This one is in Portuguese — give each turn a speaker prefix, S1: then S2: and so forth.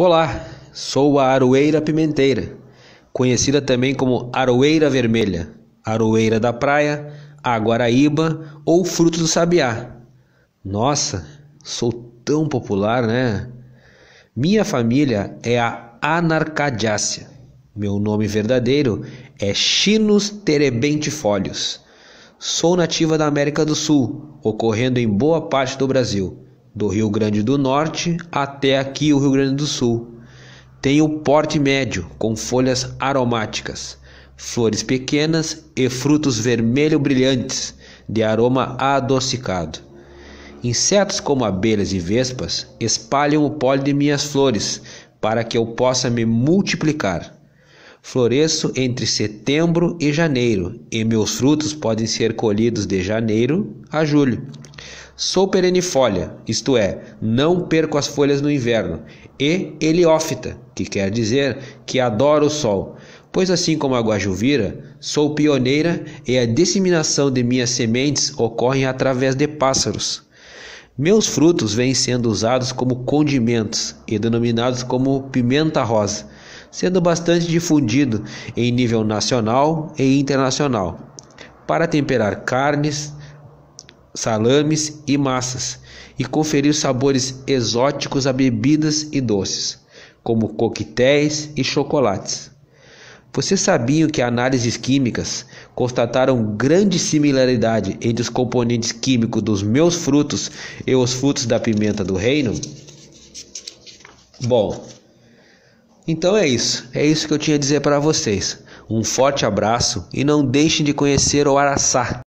S1: Olá, sou a aroeira pimenteira, conhecida também como aroeira vermelha, aroeira da praia, aguaraíba ou fruto do sabiá. Nossa, sou tão popular, né? Minha família é a Anarcadiácea. Meu nome verdadeiro é Chinus Terebentifolios. Sou nativa da América do Sul, ocorrendo em boa parte do Brasil do Rio Grande do Norte até aqui o Rio Grande do Sul. Tem o porte médio, com folhas aromáticas, flores pequenas e frutos vermelho brilhantes, de aroma adocicado. Insetos como abelhas e vespas espalham o pólen de minhas flores para que eu possa me multiplicar. Floresço entre setembro e janeiro, e meus frutos podem ser colhidos de janeiro a julho. Sou perenifolha, isto é, não perco as folhas no inverno, e heliófita, que quer dizer que adoro o sol, pois assim como a guajuvira, sou pioneira e a disseminação de minhas sementes ocorre através de pássaros. Meus frutos vêm sendo usados como condimentos e denominados como pimenta rosa, sendo bastante difundido em nível nacional e internacional, para temperar carnes, salames e massas, e conferir sabores exóticos a bebidas e doces, como coquetéis e chocolates. Você sabia que análises químicas constataram grande similaridade entre os componentes químicos dos meus frutos e os frutos da pimenta do reino? Bom, então é isso. É isso que eu tinha a dizer para vocês. Um forte abraço e não deixem de conhecer o Araçá.